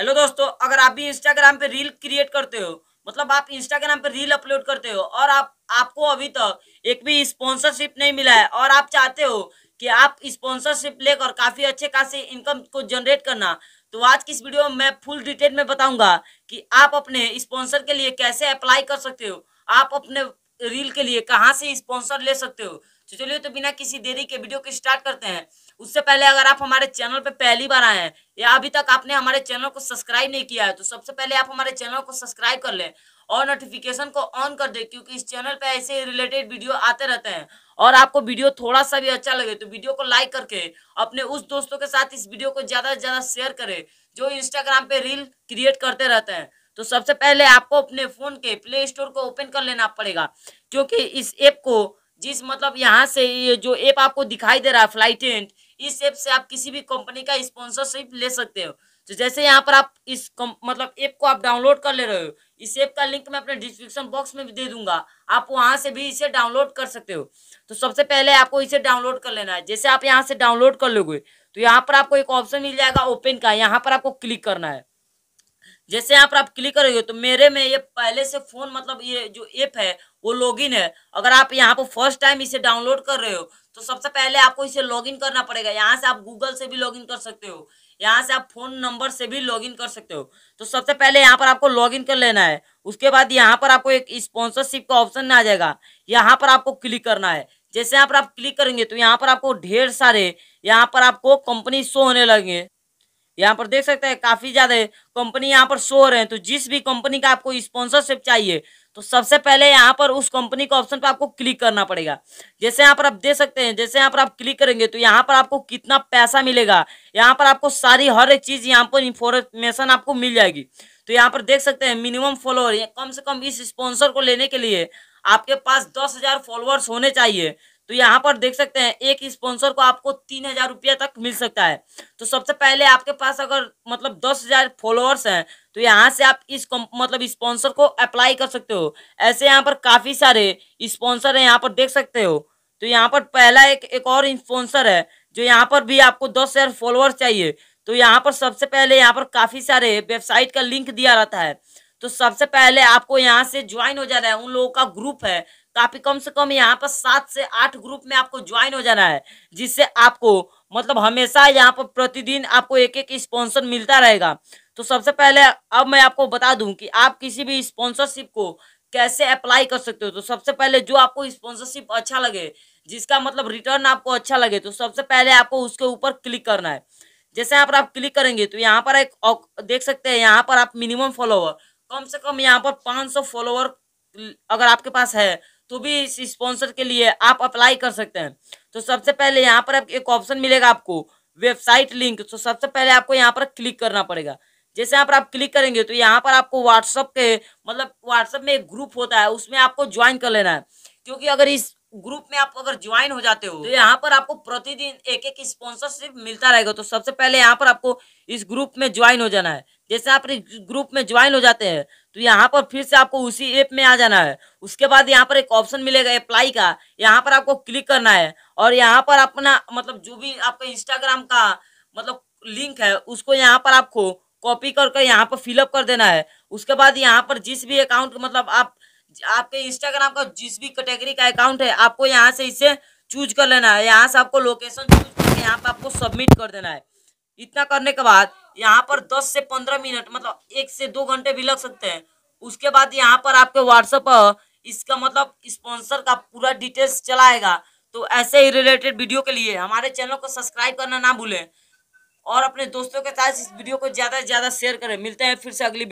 hello दोस्तों अगर आप भी इंस्टाग्राम पे रील क्रिएट करते हो मतलब आप इंस्टाग्राम पे रील अपलोड करते हो और आप आपको अभी तक एक भी स्पॉन्सरशिप नहीं मिला है और आप चाहते हो कि आप स्पॉन्सरशिप लेकर काफ़ी अच्छे खासे इनकम को जनरेट करना तो आज की इस वीडियो में मैं फुल डिटेल में बताऊंगा कि आप अपने स्पॉन्सर के लिए कैसे अप्लाई कर सकते हो आप अपने रील के लिए कहाँ से स्पॉन्सर ले सकते हो तो चलिए तो बिना किसी देरी के वीडियो को स्टार्ट करते हैं उससे पहले अगर आप हमारे चैनल पर पहली बार आए हैं या अभी तक आपने हमारे चैनल को सब्सक्राइब नहीं किया है तो सबसे पहले आप हमारे चैनल को सब्सक्राइब कर लें और नोटिफिकेशन को ऑन कर दें क्योंकि इस चैनल पर ऐसे रिलेटेड वीडियो आते रहते हैं और आपको वीडियो थोड़ा सा भी अच्छा लगे तो वीडियो को लाइक करके अपने उस दोस्तों के साथ इस वीडियो को ज़्यादा से ज़्यादा शेयर करें जो इंस्टाग्राम पे रील क्रिएट करते रहते हैं तो सबसे पहले आपको अपने फ़ोन के प्ले स्टोर को ओपन कर लेना पड़ेगा क्योंकि इस ऐप को जिस मतलब यहाँ से ये जो ऐप आपको दिखाई दे रहा है फ्लाइटेंट इस ऐप से आप किसी भी कंपनी का स्पॉन्सरशिप ले सकते हो तो जैसे यहाँ पर आप इस कम, मतलब ऐप को आप डाउनलोड कर ले रहे हो इस ऐप का लिंक मैं अपने डिस्क्रिप्शन बॉक्स में भी दे दूंगा आप वहाँ से भी इसे डाउनलोड कर सकते हो तो सबसे पहले आपको इसे डाउनलोड कर लेना है जैसे आप यहाँ से डाउनलोड कर लोगे तो यहाँ पर आपको एक ऑप्शन मिल जाएगा ओपन का यहाँ पर आपको क्लिक करना है जैसे यहाँ पर आप क्लिक करोगे तो मेरे में ये पहले से फ़ोन मतलब ये जो ऐप है वो लॉगिन है अगर आप यहाँ पर फर्स्ट टाइम इसे डाउनलोड कर रहे हो तो सबसे पहले आपको इसे लॉगिन करना पड़ेगा यहाँ से आप गूगल से भी लॉगिन कर सकते हो यहाँ से आप फ़ोन नंबर से भी लॉगिन कर सकते हो तो सबसे पहले यहाँ पर आपको लॉगिन कर लेना है उसके बाद यहाँ पर आपको एक स्पॉन्सरशिप का ऑप्शन आ जाएगा यहाँ पर आपको क्लिक करना है जैसे यहाँ पर आप क्लिक करेंगे तो यहाँ पर आपको ढेर सारे यहाँ पर आपको कंपनी शो होने लगेंगे यहाँ पर देख सकते हैं काफ़ी ज़्यादा कंपनी यहाँ पर शो हो रहे हैं तो जिस भी कंपनी का आपको स्पॉन्सरशिप चाहिए तो सबसे पहले यहाँ पर उस कंपनी के ऑप्शन पर आपको क्लिक करना पड़ेगा जैसे यहाँ पर आप देख सकते हैं जैसे यहाँ पर आप क्लिक करेंगे तो यहाँ पर आपको कितना पैसा मिलेगा यहाँ पर आपको सारी हर एक चीज़ यहाँ पर इंफॉर्मेशन आपको मिल जाएगी तो यहाँ पर देख सकते हैं मिनिमम फॉलोअर कम से कम इस स्पॉन्सर को लेने के लिए आपके पास दस हज़ार फॉलोअर्स होने चाहिए तो यहाँ पर देख सकते हैं एक स्पॉन्सर को आपको तीन हजार रुपया तक मिल सकता है तो सबसे पहले आपके पास अगर मतलब दस हजार फॉलोअर्स हैं तो यहाँ से आप इस मतलब स्पॉन्सर को अप्लाई कर सकते हो ऐसे यहाँ पर काफ़ी सारे स्पॉन्सर हैं यहाँ पर देख सकते हो तो यहाँ पर पहला एक एक और स्पॉन्सर है जो यहाँ पर भी आपको दस हजार फॉलोअर्स चाहिए तो यहाँ पर सबसे पहले यहाँ पर काफ़ी सारे वेबसाइट का लिंक दिया रहता है तो सबसे पहले आपको यहाँ से ज्वाइन हो जाना है उन लोगों का ग्रुप है काफी कम से कम यहाँ पर सात से आठ ग्रुप में आपको ज्वाइन हो जाना है जिससे आपको मतलब हमेशा यहाँ पर प्रतिदिन आपको एक एक स्पॉन्सर मिलता रहेगा तो सबसे पहले अब मैं आपको बता दूं कि आप किसी भी स्पॉन्सरशिप को कैसे अप्लाई कर सकते हो तो सबसे पहले जो आपको स्पॉन्सरशिप अच्छा लगे जिसका मतलब रिटर्न आपको अच्छा लगे तो सबसे पहले आपको उसके ऊपर क्लिक करना है जैसे यहाँ पर आप क्लिक करेंगे तो यहाँ पर एक देख सकते हैं यहाँ पर आप मिनिमम फॉलोवर कम से कम यहाँ पर पाँच फॉलोवर अगर आपके पास है तो भी इस स्पॉन्सर के लिए आप अप्लाई कर सकते हैं तो सबसे पहले यहाँ पर आप एक ऑप्शन मिलेगा आपको वेबसाइट लिंक तो सबसे पहले आपको यहाँ पर क्लिक करना पड़ेगा जैसे यहाँ पर आप क्लिक करेंगे तो यहाँ पर आपको व्हाट्सअप के मतलब व्हाट्सअप में एक ग्रुप होता है उसमें आपको ज्वाइन कर लेना है क्योंकि अगर इस ग्रुप में आप अगर ज्वाइन हो जाते हो तो यहाँ पर आपको प्रतिदिन एक एक स्पॉन्सरशिप मिलता रहेगा तो सबसे पहले यहाँ पर आपको इस ग्रुप में ज्वाइन हो जाना है जैसे आप ग्रुप में ज्वाइन हो जाते हैं तो यहाँ पर फिर से आपको उसी ऐप में आ जाना है उसके बाद यहाँ पर एक ऑप्शन मिलेगा अप्लाई का यहाँ पर आपको क्लिक करना है और यहाँ पर अपना मतलब जो भी आपका इंस्टाग्राम का मतलब लिंक है उसको यहाँ पर आपको कॉपी करके यहाँ पर फिलअप कर देना है उसके बाद यहाँ पर जिस भी अकाउंट मतलब आप आपके इंस्टाग्राम का जिस भी कैटेगरी का अकाउंट है आपको यहाँ से इसे चूज कर लेना है यहाँ से आपको लोकेशन चूज करके यहाँ पर आपको सबमिट कर देना है इतना करने के बाद यहाँ पर दस से पंद्रह मिनट मतलब एक से दो घंटे भी लग सकते हैं उसके बाद यहाँ पर आपके व्हाट्सएप इसका मतलब स्पॉन्सर का पूरा डिटेल्स चलाएगा तो ऐसे ही रिलेटेड वीडियो के लिए हमारे चैनल को सब्सक्राइब करना ना भूलें और अपने दोस्तों के साथ इस वीडियो को ज़्यादा से ज़्यादा शेयर करें मिलते हैं फिर से अगली